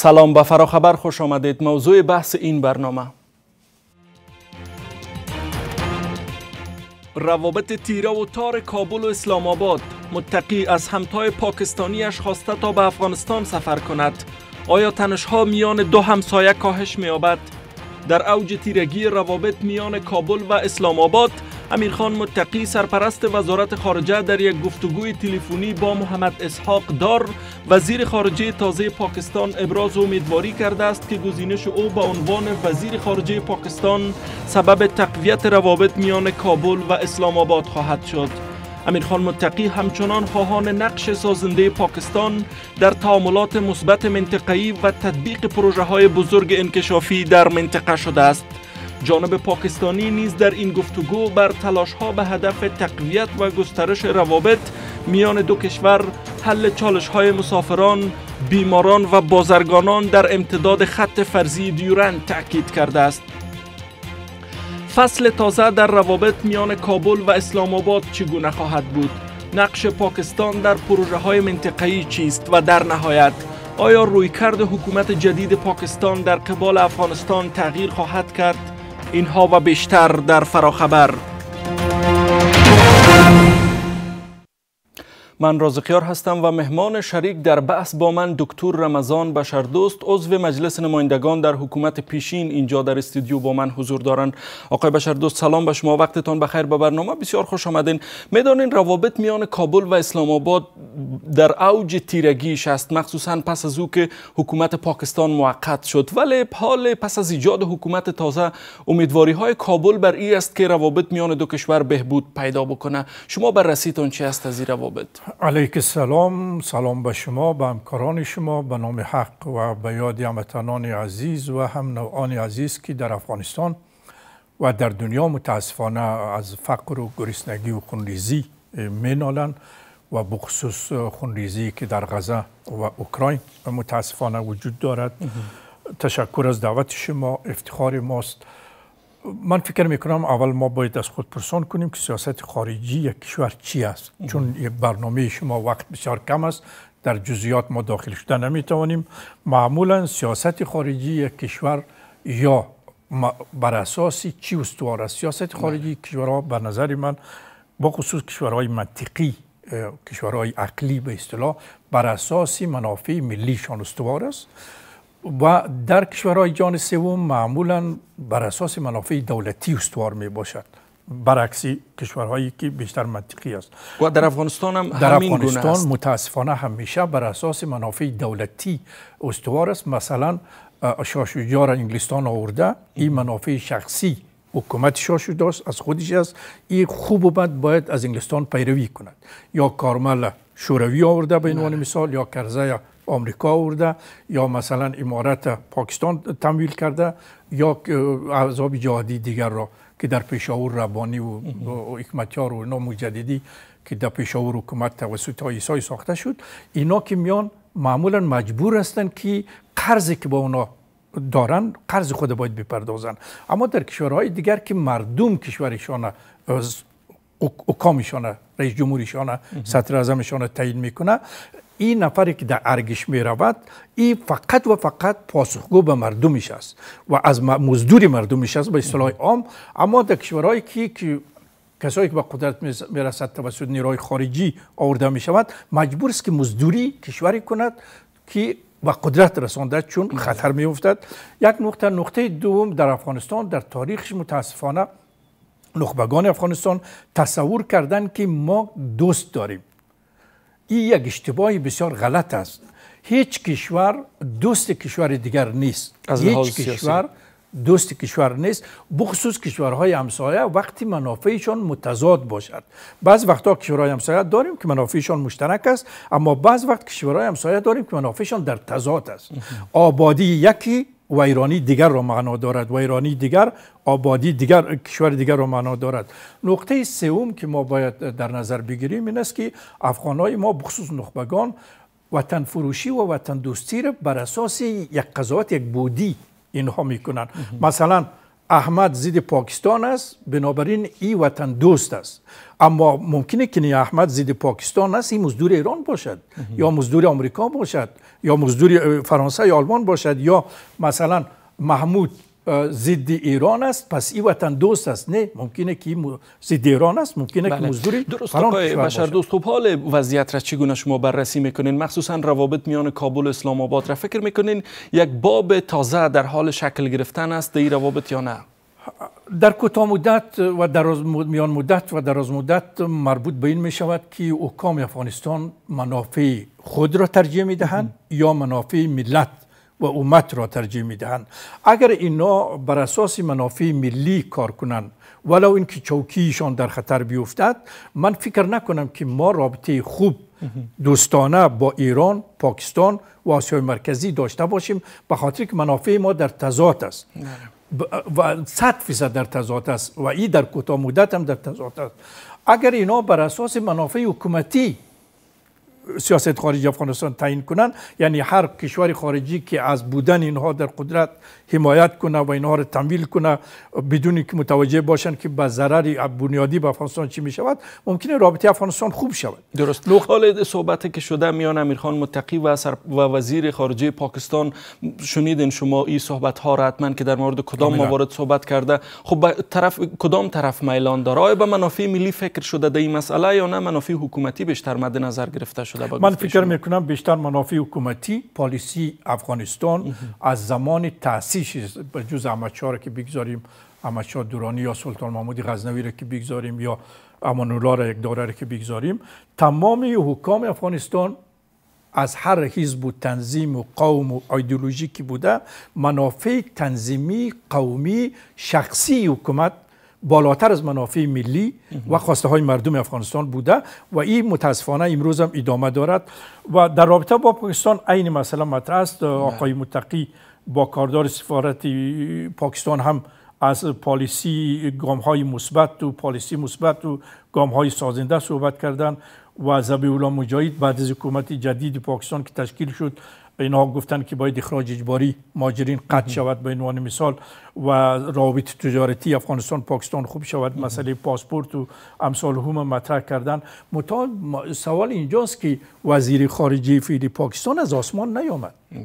سلام به فراخبر خوش آمدید موضوع بحث این برنامه روابط تیره و تار کابل و اسلام آباد متقی از همتای پاکستانیش خواسته تا به افغانستان سفر کند آیا تنشها میان دو همسایه کاهش می یابد؟ در اوج تیرگی روابط میان کابل و اسلام آباد امیرخان متقی سرپرست وزارت خارجه در یک گفتگوی تلفنی با محمد اسحاق دار وزیر خارجه تازه پاکستان ابراز امیدواری کرده است که گزینش او به عنوان وزیر خارجه پاکستان سبب تقویت روابط میان کابل و اسلام آباد خواهد شد امیرخان متقی همچنان خواهان نقش سازنده پاکستان در تعاملات مثبت منطقه‌ای و تطبیق پروژه های بزرگ انکشافی در منطقه شده است جانب پاکستانی نیز در این گفتگو بر تلاش ها به هدف تقویت و گسترش روابط میان دو کشور حل چالش های مسافران، بیماران و بازرگانان در امتداد خط فرزی دیورن تأکید کرده است. فصل تازه در روابط میان کابل و اسلام آباد چگونه خواهد بود؟ نقش پاکستان در پروژه های منطقهی چیست و در نهایت آیا رویکرد حکومت جدید پاکستان در قبال افغانستان تغییر خواهد کرد؟ اینها و بیشتر در فراخبر من رازقیار هستم و مهمان شریک در بحث با من دکتر رمضان بشردوست عضو مجلس نمایندگان در حکومت پیشین اینجا در استودیو با من حضور دارند آقای بشردوست سلام به شما وقتتان بخیر به برنامه بسیار خوش آمدین میدانین روابط میان کابل و اسلام آباد در اوج تیرگیش است مخصوصا پس از او که حکومت پاکستان موقت شد ولی حال پس از ایجاد حکومت تازه امیدواری های کابل بر این است که روابط میان دو کشور بهبود پیدا بکنه شما بررسیتان چی است از این روابط علیک السلام سلام به شما به همکاران شما به نام حق و به یاد هموطنان عزیز و هم نوعان عزیز که در افغانستان و در دنیا متاسفانه از فقر و گرسنگی و خونریزی مینالند و بخصوص خونریزی که در غزه و اوکراین متاسفانه وجود دارد تشکر از دعوت شما افتخار ماست من فکر می کنم اول ما باید از خود پرسان کنیم که سیاست خارجی یک کشور چی است چون یک برنامه شما وقت بسیار کم است در جزیات ما داخل شده نمیتوانیم معمولا سیاست خارجی یک کشور یا بر اساس چی استوار است سیاست خارجی بله. کشورها به نظر من با خصوص کشورهای منطقی کشورهای عقلی به اصطلاح بر اساس منافع ملیشان استوار است و در کشورهای جان سوم معمولا بر اساس منافع دولتی استوار می باشد برعکسی کشورهایی که بیشتر منطقی است و در افغانستان هم در همین افغانستان گونه است. متاسفانه همیشه بر اساس منافع دولتی استوار است مثلا شاشوجا انگلستان آورده این منافع شخصی حکومت شاشو داشت از خودش است این خوب و بد باید از انگلستان پیروی کند یا کارمل شوروی آورده به عنوان مثال یا کرزه آمریکا آورده یا مثلا امارت پاکستان تمویل کرده یا عذاب جهادی دیگر را که در پیشاور ربانی و حکمتیار و نام جدیدی که در پیشاور حکومت توسط ایسای ساخته شد اینا که میان معمولا مجبور هستند که قرضی که با اونا دارن قرض خود باید بپردازن اما در کشورهای دیگر که مردم کشورشان اکامشان رئیس جمهوریشان سطر اعظمشانه تعیین میکنه این نفری که در ارگش می رود این فقط و فقط پاسخگو به مردمش است و از مزدور مردمش است به اصطلاح عام اما در کشورهایی که که کسایی که به قدرت میرسد توسط نیروهای خارجی آورده می شود مجبور است که مزدوری کشوری کند که و قدرت رسانده چون خطر می افتد یک نقطه نقطه دوم در افغانستان در تاریخش متاسفانه نخبگان افغانستان تصور کردن که ما دوست داریم این یک اشتباه بسیار غلط است هیچ کشور دوست کشور دیگر نیست از هیچ کشور دوست کشور نیست بخصوص کشورهای همسایه وقتی منافعشان متضاد باشد بعض وقتا کشورهای همسایه داریم که منافعشان مشترک است اما بعض وقت کشورهای همسایه داریم که منافعشان در تضاد است آبادی یکی و ایرانی دیگر را معنا دارد و ایرانی دیگر آبادی دیگر کشور دیگر را معنا دارد نقطه سوم که ما باید در نظر بگیریم این است که های ما بخصوص نخبگان وطن فروشی و وطن دوستی را بر اساس یک قضاوت یک بودی اینها میکنند مثلا احمد زید پاکستان است بنابراین ای وطن دوست است اما ممکنه که احمد زید پاکستان است این مزدور ایران باشد یا مزدور آمریکا باشد یا مزدور فرانسه یا آلمان باشد یا مثلا محمود زدی ایران است پس این وطن دوست است نه ممکنه که زدی ایران است ممکنه که بله. مزدوری درست آقای بشر دوست خب حال وضعیت را چگونه شما بررسی میکنین مخصوصا روابط میان کابل و اسلام آباد را فکر میکنین یک باب تازه در حال شکل گرفتن است در روابط یا نه در کوتاه مدت و در میان مدت و دراز مدت مربوط به این می شود که حکام افغانستان منافع خود را ترجیح می دهند یا منافع ملت و امت را ترجیح دهند. اگر اینا بر اساس منافع ملی کار کنند ولو اینکه چوکیشان در خطر بیفتد من فکر نکنم که ما رابطه خوب دوستانه با ایران، پاکستان و آسیای مرکزی داشته باشیم به خاطر که منافع ما در تضاد است بله. و صد فیصد در تضاد است و این در کوتاه مدت هم در تضاد است اگر اینا بر اساس منافع حکومتی سیاست خارجی افغانستان تعیین کنن یعنی هر کشور خارجی که از بودن اینها در قدرت حمایت کنه و اینها را تمویل کنه بدون که متوجه باشن که به ضرر بنیادی به افغانستان چی می شود ممکنه رابطه افغانستان خوب شود درست حال صحبت که شده میان امیرخان متقی و, سر و وزیر خارجه پاکستان شنیدین شما این صحبت ها را حتما که در مورد کدام موارد صحبت کرده خب طرف کدام طرف میلان داره آیا به منافع ملی فکر شده در این مسئله یا نه منافع حکومتی بیشتر مد نظر گرفته شده من فکر میکنم بیشتر منافع حکومتی پالیسی افغانستان از زمان تاسیس به جز احمدشاه که بگذاریم احمدشاه دورانی یا سلطان محمود غزنوی را که بگذاریم یا امان الله را یک دوره که بگذاریم تمام حکام افغانستان از هر حزب و تنظیم و قوم و ایدئولوژی که بوده منافع تنظیمی قومی شخصی حکومت بالاتر از منافع ملی و خواسته های مردم افغانستان بوده و این متاسفانه امروز هم ادامه دارد و در رابطه با پاکستان عین مسئله مطرح است بله. آقای متقی با کاردار سفارت پاکستان هم از پالیسی گام های مثبت و پالیسی مثبت و گام های سازنده صحبت کردن و زبی الله مجاهد بعد از حکومت جدید پاکستان که تشکیل شد اینها گفتن که باید اخراج اجباری ماجرین قطع شود به عنوان مثال و رابط تجارتی افغانستان پاکستان خوب شود مسئله پاسپورت و امثال هم مطرح کردن سوال اینجاست که وزیر خارجه فیلی پاکستان از آسمان نیامد بله.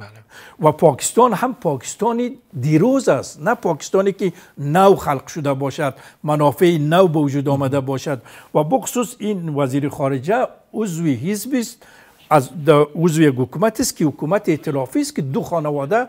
و پاکستان هم پاکستانی دیروز است نه پاکستانی که نو خلق شده باشد منافع نو به وجود آمده باشد و بخصوص این وزیر خارجه عضوی حزب است از عضو حکومت است که حکومت ائتلافی است که دو خانواده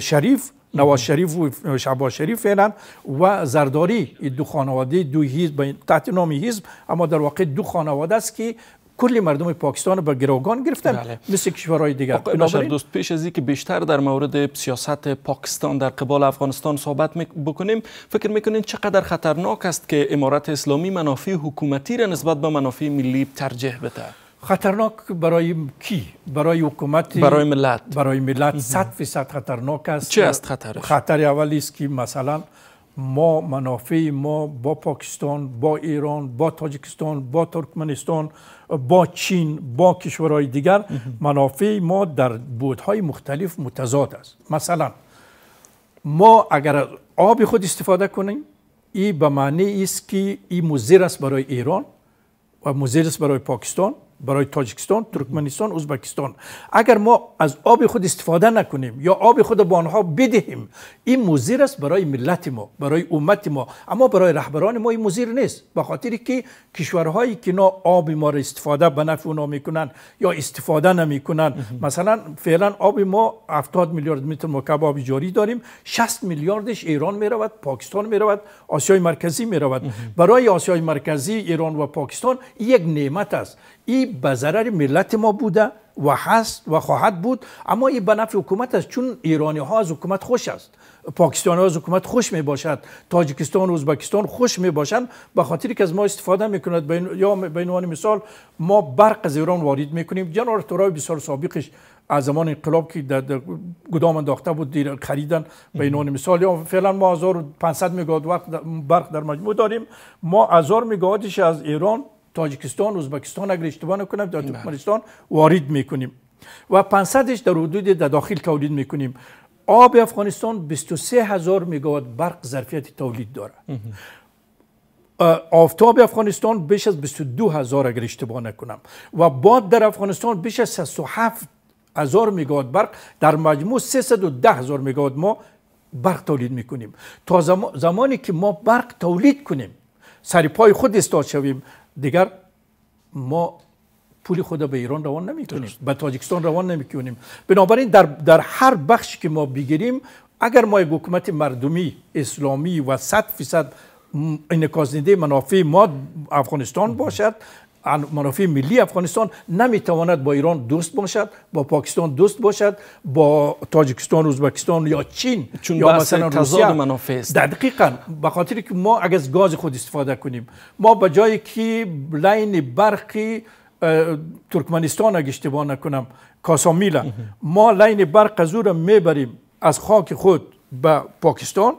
شریف نواز شریف و شعباز شریف فعلا و زرداری دو خانواده دو حزب تحت نام حزب اما در واقع دو خانواده است که کل مردم پاکستان به گروگان گرفتن بله. مثل کشورهای دیگر بنابراین دوست پیش از که بیشتر در مورد سیاست پاکستان در قبال افغانستان صحبت بکنیم فکر میکنین چقدر خطرناک است که امارت اسلامی منافع حکومتی را نسبت به منافع ملی ترجیح بده خطرناک برای کی برای حکومت برای ملت برای ملت صد درصد خطرناک است چه است خطرش خطر اولی است که مثلا ما منافع ما با پاکستان با ایران با تاجیکستان با ترکمنستان با چین با کشورهای دیگر منافع ما در بودهای مختلف متضاد است مثلا ما اگر آب خود استفاده کنیم این به معنی است که این مزیر است برای ایران و مزیر است برای پاکستان برای تاجیکستان، ترکمنستان، ازبکستان اگر ما از آب خود استفاده نکنیم یا آب خود با آنها بدهیم این مزیر است برای ملت ما برای امت ما اما برای رهبران ما این مزیر نیست به خاطر که کشورهایی که نه آب ما را استفاده به نفع اونا میکنن یا استفاده نمیکنن مثلا فعلا آب ما 70 میلیارد متر مکعب آب جاری داریم 60 میلیاردش ایران میرود پاکستان میرود آسیای مرکزی میرود برای آسیای مرکزی ایران و پاکستان یک نعمت است این به ضرر ملت ما بوده و هست و خواهد بود اما این به نفع حکومت است چون ایرانی ها از حکومت خوش است پاکستان ها از حکومت خوش می باشد تاجیکستان و ازبکستان خوش می باشند به خاطر که از ما استفاده می کند بین... یا به عنوان مثال ما برق از ایران وارد می کنیم جنرال تورای بسیار سابقش از زمان انقلاب که در گدام انداخته بود دیر خریدن به عنوان مثال یا فعلا ما 1500 مگاوات برق در مجموع داریم ما 1000 مگاواتش از ایران تاجیکستان ازبکستان اگر اشتباه نکنم در ترکمنستان وارد میکنیم و 500 در حدود در داخل تولید میکنیم آب افغانستان 23 هزار مگاوات برق ظرفیت تولید داره آفتاب افغانستان بیش از 22 هزار اگر اشتباه نکنم و باد در افغانستان بیش از 67 هزار مگاوات برق در مجموع 310 هزار مگاوات ما برق تولید میکنیم تا زمانی که ما برق تولید کنیم سری پای خود استاد شویم دیگر ما پول خود به ایران روان نمی کنیم به تاجیکستان روان نمی کنیم بنابراین در, در هر بخشی که ما بگیریم اگر ما یک حکومت مردمی اسلامی و صد فیصد انعکاس منافع ما افغانستان باشد منافع ملی افغانستان نمیتواند با ایران دوست باشد با پاکستان دوست باشد با تاجیکستان ازبکستان یا چین چون یا مثلا روسیه منافع است دقیقا به خاطر که ما اگر از گاز خود استفاده کنیم ما به جایی که لین برقی ترکمنستان اگه اشتباه نکنم کاسامیلا ما لاین برق از میبریم از خاک خود به پاکستان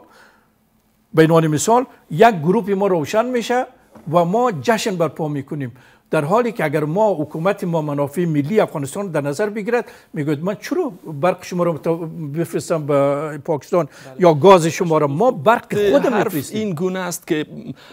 به عنوان مثال یک گروه ما روشن میشه و ما جشن برپا میکنیم در حالی که اگر ما حکومت ما منافع ملی افغانستان در نظر بگیرد میگوید من چرا برق شما رو بفرستم به پاکستان بله. یا گاز شما رو ما برق خود میفرستیم این گونه است که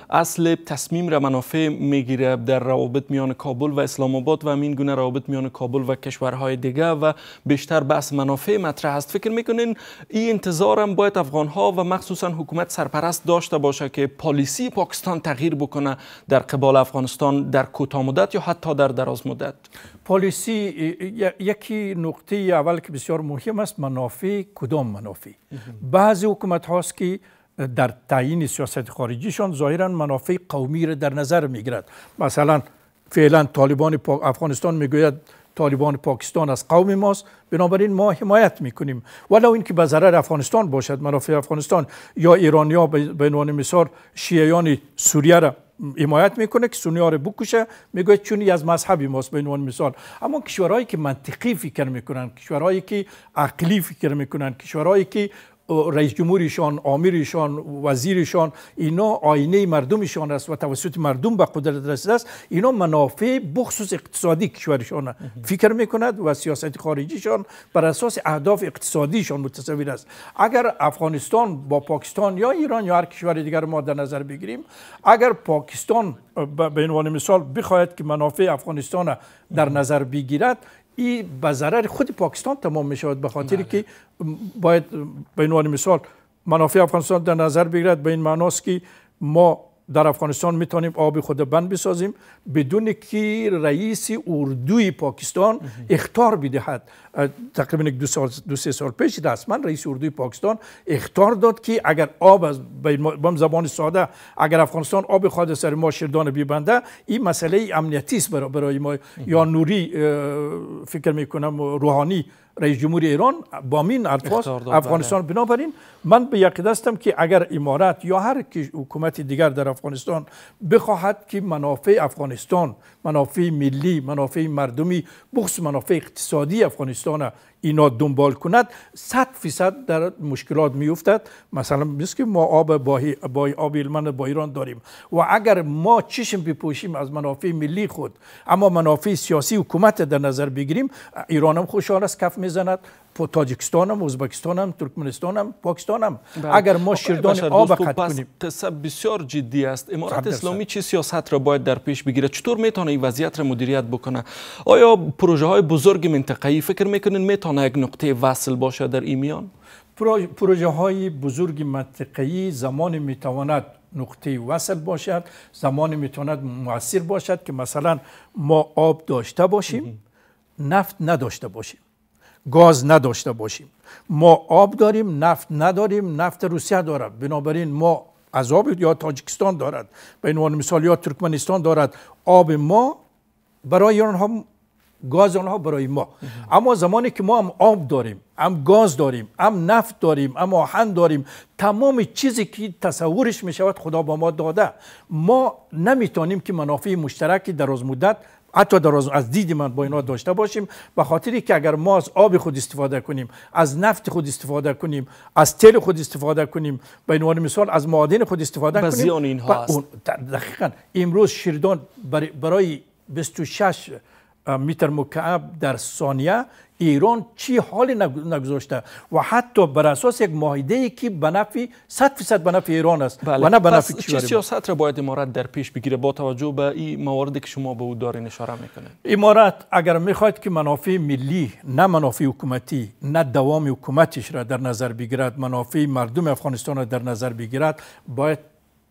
اصل تصمیم را منافع میگیره در روابط میان کابل و اسلام آباد و این گونه روابط میان کابل و کشورهای دیگه و بیشتر بحث منافع مطرح است فکر میکنین این انتظار هم باید افغان ها و مخصوصا حکومت سرپرست داشته باشه که پالیسی پاکستان تغییر بکنه در قبال افغانستان در کوتاه مدت یا حتی در دراز مدت پالیسی یکی نقطه اول که بسیار مهم است منافع کدام منافع بعضی حکومت هاست که در تعیین سیاست خارجیشان ظاهرا منافع قومی را در نظر گیرد. مثلا فعلا طالبان افغانستان میگوید طالبان پاکستان از قوم ماست بنابراین ما حمایت میکنیم ولو اینکه به ضرر افغانستان باشد منافع افغانستان یا ایرانیا به عنوان مثال شیعیان سوریه را حمایت میکنه که سنی ها رو بکشه میگه چونی از مذهبی ماست به عنوان مثال اما کشورهایی که منطقی فکر میکنن کشورهایی که عقلی فکر میکنن کشورهایی که رئیس جمهورشان آمیرشان وزیرشان اینا آینه مردمشان است و توسط مردم به قدرت رسیده است اینا منافع بخصوص اقتصادی کشورشان فکر میکند و سیاست خارجیشان بر اساس اهداف اقتصادیشان متصور است اگر افغانستان با پاکستان یا ایران یا هر کشور دیگر ما در نظر بگیریم اگر پاکستان به عنوان مثال بخواهد که منافع افغانستان در نظر بگیرد این به خود پاکستان تمام می شود به خاطر که باید به عنوان مثال منافع افغانستان در نظر بگیرد به این معناست که ما در افغانستان میتونیم آب خود بند بسازیم بدون که رئیس اردوی پاکستان اختار بدهد تقریبا دو, سال دو سه سال پیش رسما رئیس اردوی پاکستان اختار داد که اگر آب از با زبان ساده اگر افغانستان آب خود سر ما شردان ببنده این مسئله امنیتی است برای ما یا نوری فکر میکنم روحانی رئیس جمهور ایران با این الفاظ بله. افغانستان بنابراین من به یقین هستم که اگر امارت یا هر حکومت دیگر در افغانستان بخواهد که منافع افغانستان منافع ملی منافع مردمی بخص منافع اقتصادی افغانستان اینا دنبال کند صد فیصد در مشکلات میافتد مثلا مثل که ما آب با, با آب با ایران داریم و اگر ما چشم بپوشیم از منافع ملی خود اما منافع سیاسی حکومت در نظر بگیریم ایران هم خوشحال است کف میزند تاجیکستانم، ازبکستانم، ترکمنستانم، پاکستانم اگر ما شیردان آب خط کنیم قصه بسیار جدی است امارات اسلامی چه سیاست را باید در پیش بگیره چطور میتونه این وضعیت را مدیریت بکنه آیا پروژه های بزرگ منطقه‌ای فکر میکنین میتونه یک نقطه وصل باشه در ایمیان پروژه های بزرگ منطقه‌ای زمان میتواند نقطه وصل باشد زمان میتواند مؤثر باشد که مثلا ما آب داشته باشیم نفت نداشته باشیم گاز نداشته باشیم ما آب داریم نفت نداریم نفت روسیه دارد بنابراین ما از آب یا تاجکستان دارد به عنوان مثال یا ترکمنستان دارد آب ما برای آنها گاز آنها برای ما اما زمانی که ما هم آب داریم هم گاز داریم هم نفت داریم هم آهن داریم تمام چیزی که تصورش می شود خدا با ما داده ما نمیتونیم که منافع مشترکی در مدت حتی در از دیدی من با اینا داشته باشیم به خاطری که اگر ما از آب خود استفاده کنیم از نفت خود استفاده کنیم از تل خود استفاده کنیم به عنوان مثال از معادن خود استفاده کنیم زیان اینها است دقیقا امروز شیردان برای 26 میتر مکعب در ثانیه ایران چی حالی نگذاشته و حتی بر اساس یک معاهده ای که به نفع 100 درصد به نفع ایران است بله. و نه به نفع چه سیاست را باید امارات در پیش بگیره با توجه به این مواردی که شما به او دارین اشاره میکنید امارات اگر میخواهد که منافع ملی نه منافع حکومتی نه دوام حکومتش را در نظر بگیرد منافع مردم افغانستان را در نظر بگیرد باید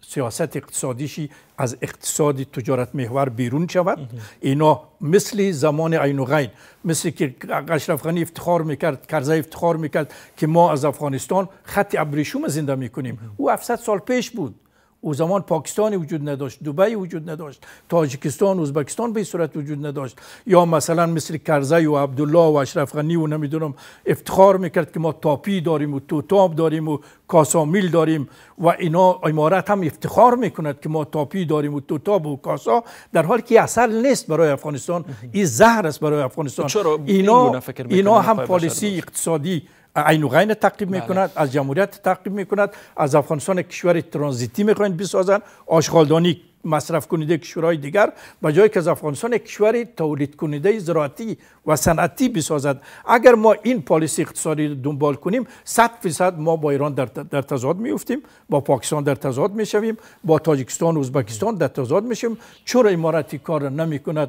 سیاست اقتصادیشی از اقتصاد تجارت محور بیرون شود اینا مثل زمان عین و غین مثل که اشرف غنی افتخار میکرد کرزه افتخار میکرد که ما از افغانستان خط ابریشم زنده میکنیم او 700 سال پیش بود او زمان پاکستانی وجود نداشت دبی وجود نداشت تاجیکستان ازبکستان به صورت وجود نداشت یا مثلا مثل کرزی و عبدالله و اشرف غنی و نمیدونم افتخار میکرد که ما تاپی داریم و توتاب داریم و کاسامیل داریم و اینا امارت هم افتخار میکند که ما تاپی داریم و توتاب و کاسا در حالی که اصل نیست برای افغانستان این زهر است برای افغانستان اینا, اینا هم پالیسی اقتصادی عین می بله. میکند از جمهوریت می میکند از افغانستان کشور ترانزیتی میخواین بسازن آشغالدانی مصرف کننده کشورهای دیگر به جای که از افغانستان کشور تولید کننده زراعتی و صنعتی بسازد اگر ما این پالیسی اقتصادی دنبال کنیم 100 فیصد ما با ایران در, در تضاد میافتیم با پاکستان در تضاد میشویم با تاجیکستان و ازبکستان در تضاد میشیم چرا اماراتی کار کند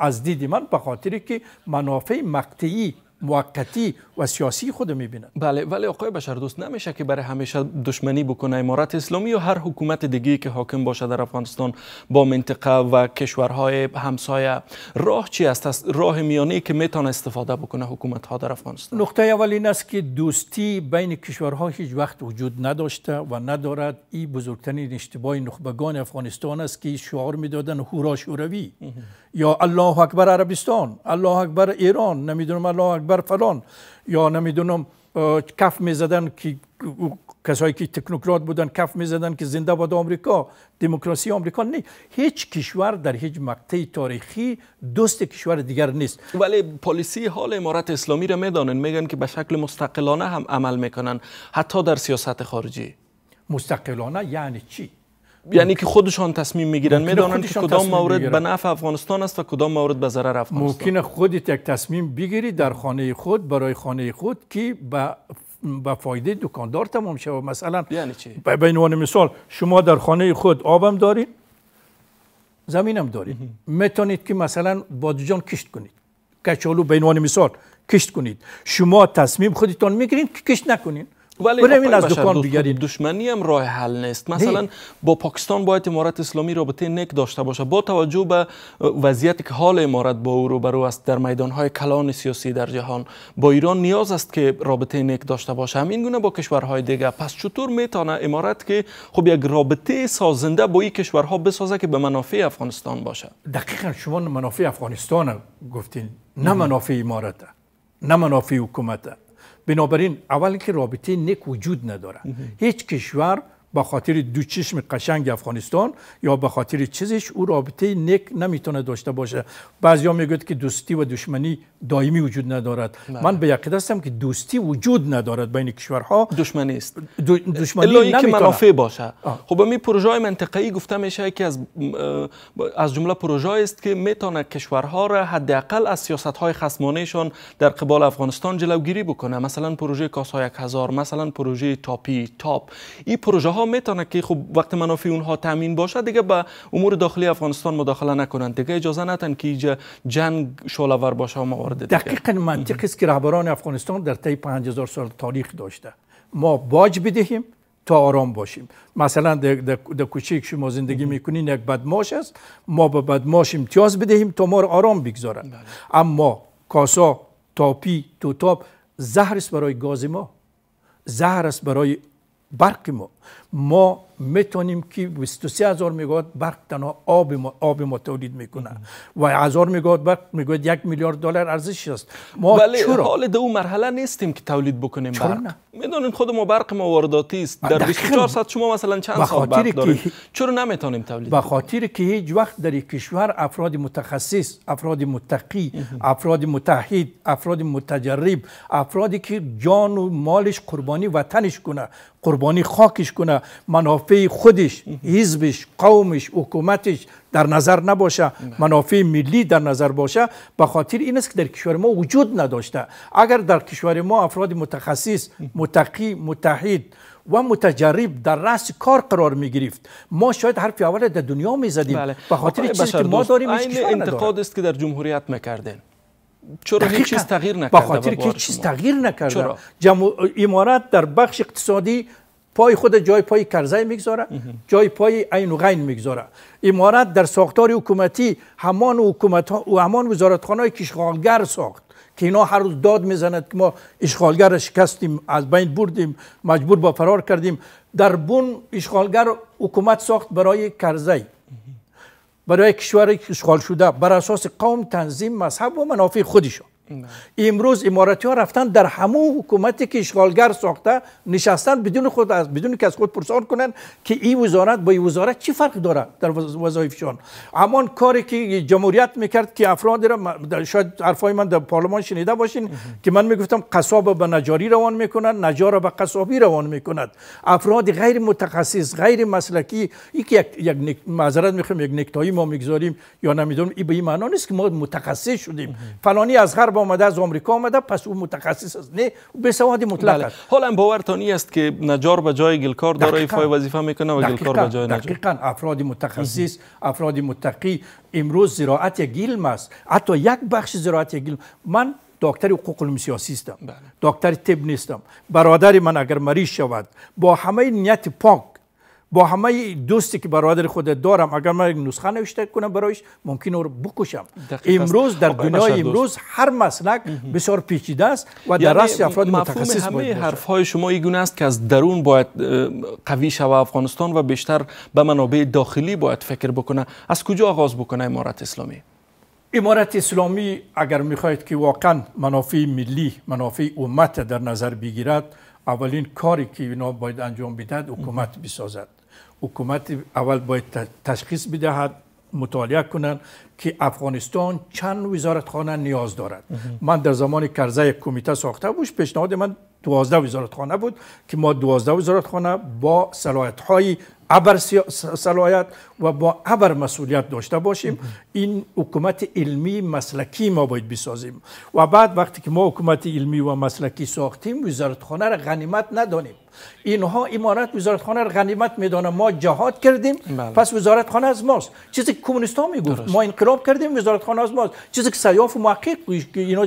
از دید من به خاطری که منافع مقطعی موقتی و سیاسی خود میبیند بله ولی آقای بشر دوست نمیشه که برای همیشه دشمنی بکنه امارت اسلامی و هر حکومت دیگی که حاکم باشه در افغانستان با منطقه و کشورهای همسایه راه چی است راه میانی که میتونه استفاده بکنه حکومت ها در افغانستان نقطه اول این است که دوستی بین کشورها هیچ وقت وجود نداشته و ندارد این بزرگترین اشتباه نخبگان افغانستان است که شعار میدادن هورا شوروی یا الله اکبر عربستان الله اکبر ایران نمیدونم الله اکبر فلان یا نمیدونم کف میزدن که کسایی که تکنوکرات بودن کف میزدن که زنده باد آمریکا دموکراسی آمریکا نه هیچ کشور در هیچ مقطع تاریخی دوست کشور دیگر نیست ولی پالیسی حال امارت اسلامی را میدانن میگن که به شکل مستقلانه هم عمل میکنن حتی در سیاست خارجی مستقلانه یعنی چی یعنی که خودشان تصمیم میگیرن میدانند که کدام مورد به نفع افغانستان است و کدام مورد به ضرر افغانستان ممکن خودت یک تصمیم بگیری در خانه خود برای خانه خود که به با فایده دکاندار تمام شود مثلا یعنی چی به عنوان مثال شما در خانه خود آبم دارید زمینم دارید میتونید که مثلا بادجان کشت کنید کچالو به عنوان مثال کشت کنید شما تصمیم خودتان میگیرید که کشت نکنید ولی این از دکان دیگری دشمنی هم راه حل نیست مثلا با پاکستان باید امارت اسلامی رابطه نک داشته باشه با توجه به وضعیت که حال امارت با او روبرو است در میدانهای کلان سیاسی در جهان با ایران نیاز است که رابطه نک داشته باشه همین گونه با کشورهای دیگه پس چطور میتونه امارت که خب یک رابطه سازنده با این کشورها بسازه که به منافع افغانستان باشه دقیقا شما منافع افغانستان گفتین نه منافع امارت نه منافع حکومت بنابراین اول که رابطه نک وجود نداره هیچ کشور با خاطر دو چشم قشنگ افغانستان یا به خاطر چیزش او رابطه نک نمیتونه داشته باشه بعضیا میگوید که دوستی و دشمنی دائمی وجود ندارد بله. من به یقین هستم که دوستی وجود ندارد بین کشورها دشمنی است دشمنی الا که منافع باشه آه. خب می پروژه منطقه‌ای گفته میشه که از از جمله پروژه است که میتونه کشورها را حداقل از سیاست های خصمانه در قبال افغانستان جلوگیری بکنه مثلا پروژه کاسا 1000 مثلا پروژه تاپی تاپ این پروژه ها میتونه که خب وقتی منافع اونها تامین باشه دیگه به با امور داخلی افغانستان مداخله نکنند دیگه اجازه نتن که اینجا جنگ شولاور باشه و موارد دقیقا منطق است که رهبران افغانستان در طی 5000 سال تاریخ داشته ما باج بدهیم تا آرام باشیم مثلا در کوچه که شما زندگی میکنین یک بدماش است ما به بدماش امتیاز بدهیم تا ما رو آرام بگذارن بله. اما کاسا تاپی توتاب زهر است برای گاز ما زهر است برای برق ما ما میتونیم که 23 هزار میگاد برق تنها آب ما, آب ما تولید میکنه و هزار مگاوات برق میگوید یک میلیارد دلار ارزش است ما ولی بله، چرا؟ حال دو مرحله نیستیم که تولید بکنیم برق میدونین خود ما برق ما وارداتی است در 24 ساعت شما مثلا چند ساعت برق دارید چرا نمیتونیم تولید به خاطر که هیچ وقت در کشور افراد متخصص افراد متقی افراد متحد افراد متجرب افرادی که جان و مالش قربانی وطنش کنه قربانی خاکش کنه منافع خودش حزبش قومش حکومتش در نظر نباشه منافع ملی در نظر باشه به خاطر این است که در کشور ما وجود نداشته اگر در کشور ما افراد متخصص متقی متحد و متجرب در رأس کار قرار می ما شاید حرف اول در دنیا می زدیم بله. به خاطر چیزی که ما داریم این انتقاد است که در جمهوریت میکرده چرا هیچ چیز تغییر نکرده به خاطر که چیز تغییر نکرده جمع... امارت در بخش اقتصادی پای خود جای پای کرزی میگذاره جای پای عین و غین میگذاره امارت در ساختار حکومتی همان حکومت ها و همان وزارتخانه اشغالگر ساخت که اینا هر روز داد میزند که ما اشغالگر را شکستیم از بین بردیم مجبور با فرار کردیم در بون اشغالگر حکومت ساخت برای کرزی برای کشور اشغال شده بر اساس قوم تنظیم مذهب و منافع خودشان بله. امروز اماراتی ها رفتن در همون حکومتی که اشغالگر ساخته نشستن بدون خود از بدون که از خود پرسان کنن که این وزارت با این وزارت چی فرق داره در وظایفشان اما کاری که جمهوریت میکرد که افراد را شاید حرفای من در پارلمان شنیده باشین که من میگفتم قصاب به نجاری روان میکنند نجار به قصابی روان میکند افراد غیر متخصص غیر مسلکی یک یک معذرت میخوام یک نکتایی ما میگذاریم یا نمیدونم این به این معنا نیست که ما متخصص شدیم فلانی از غرب غرب آمده از آمریکا آمده پس او متخصص است نه او به سواد مطلق بله. حالا باورتانی است که نجار به جای گلکار داره فای وظیفه میکنه و گلکار به جای نجار دقیقاً افراد متخصص افراد متقی امروز زراعت یک است حتی یک بخش زراعت گیلم من دکتر حقوق سیاسی هستم بله. دکتر طب نیستم برادر من اگر مریض شود با همه نیت پاک با همه دوستی که برادر خود دارم اگر من نسخه نوشته کنم برایش ممکن رو بکشم امروز در خب، دنیای امروز هر مسلک بسیار پیچیده است و در یعنی رأس افراد متخصص همه حرف های شما این گونه است که از درون باید قوی شوه افغانستان و بیشتر به منابع داخلی باید فکر بکنه از کجا آغاز بکنه امارت اسلامی امارت اسلامی اگر میخواید که واقعا منافع ملی منافع امت در نظر بگیرد اولین کاری که اینا باید انجام بدهد حکومت بسازد حکومت اول باید تشخیص بدهد مطالعه کنند که افغانستان چند وزارتخانه نیاز دارد من در زمان کرزه کمیته ساخته بود پیشنهاد من 12 وزارتخانه بود که ما 12 وزارتخانه با صلاحیت های ابر صلاحیت و با ابر مسئولیت داشته باشیم این حکومت علمی مسلکی ما باید بسازیم و بعد وقتی که ما حکومت علمی و مسلکی ساختیم وزارتخانه را غنیمت ندانیم اینها امارت وزارتخانه را غنیمت میدانه ما جهاد کردیم بله. پس وزارتخانه از ماست چیزی که کمونیست ها میگفت ما انقلاب کردیم وزارتخانه از ماست چیزی که سیاف و محقق که اینا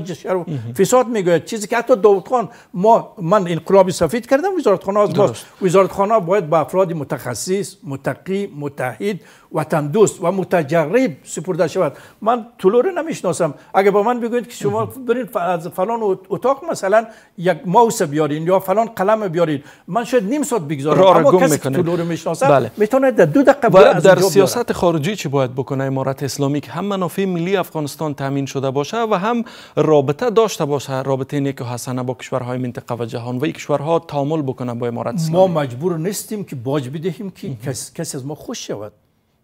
فساد میگوید چیزی که حتی داوود ما من انقلاب سفید کردم وزارتخانه از ماست وزارتخانه باید با افراد متخصص معزز متقي متحد وطن دوست و متجرب سپرده شود من طلو رو نمیشناسم اگه با من بگویید که شما برید از فلان اتاق مثلا یک ماوس بیارین یا فلان قلم بیارین من شاید نیم ساعت بگذارم اما کسی که طلو رو میشناسم بله. میتونه در دو دقیقه در سیاست خارجی چی باید بکنه امارت اسلامی که هم منافع ملی افغانستان تامین شده باشه و هم رابطه داشته باشه رابطه نیک و حسنه با کشورهای منطقه و جهان و این کشورها تعامل بکنه با امارت اسلامی ما مجبور نیستیم که باج بدهیم که کسی کس از ما خوش شود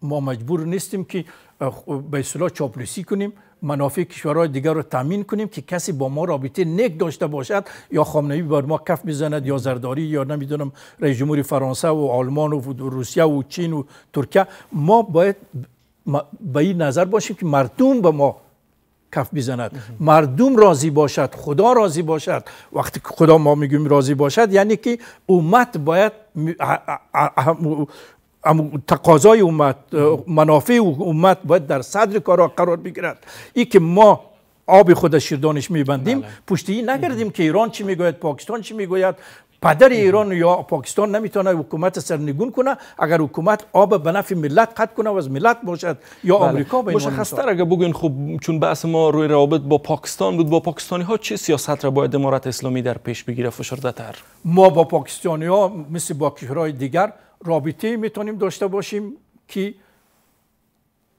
ما مجبور نیستیم که به اصطلاح چاپلوسی کنیم منافع کشورهای دیگر رو تامین کنیم که کسی با ما رابطه نک داشته باشد یا خامنه‌ای بر ما کف میزند یا زرداری یا نمیدونم رئیس جمهوری فرانسه و آلمان و روسیه و چین و ترکیه ما باید به این نظر باشیم که مردم به ما کف بزند مردم راضی باشد خدا راضی باشد وقتی که خدا ما میگیم راضی باشد یعنی که امت باید اما تقاضای امت منافع امت باید در صدر کارا قرار بگیرد این که ما آب خود از شیردانش میبندیم بله. پشتی نگردیم که ایران چی میگوید پاکستان چی میگوید پدر ایران یا پاکستان نمیتونه حکومت سرنگون کنه اگر حکومت آب به نفع ملت قد کنه و از ملت باشد یا بله. آمریکا به مشخصتر اگر بگوین خب چون بحث ما روی روابط با پاکستان بود با پاکستانی ها چه سیاست را باید امارت اسلامی در پیش بگیره فشرده تر ما با پاکستانی ها مثل با کشورهای دیگر رابطه میتونیم داشته باشیم که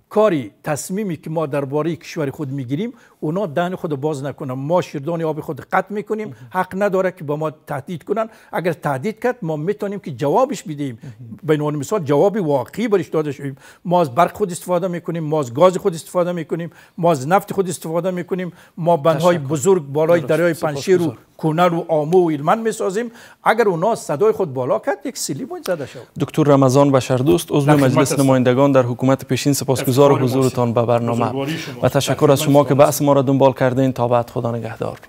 کاری تصمیمی که ما درباره کشور خود میگیریم اونا دهن خود باز نکنن ما شیردان آب خود قطع میکنیم حق نداره که با ما تهدید کنن اگر تهدید کرد ما میتونیم که جوابش بدیم به عنوان مثال جواب واقعی برش داده شویم ما از برق خود استفاده میکنیم ما از گاز خود استفاده میکنیم ما از نفت خود استفاده میکنیم ما بندهای بزرگ بالای دریای پنشیر و کونه و آمو و ایلمن میسازیم اگر اونا صدای خود بالا کرد یک سیلی باید زده شد دکتر رمضان بشردوست عضو مجلس نمایندگان در حکومت پیشین سپاسگزار حضورتان به برنامه و تشکر از شما که بحث ما را دنبال کردین تا بعد خدا نگهدار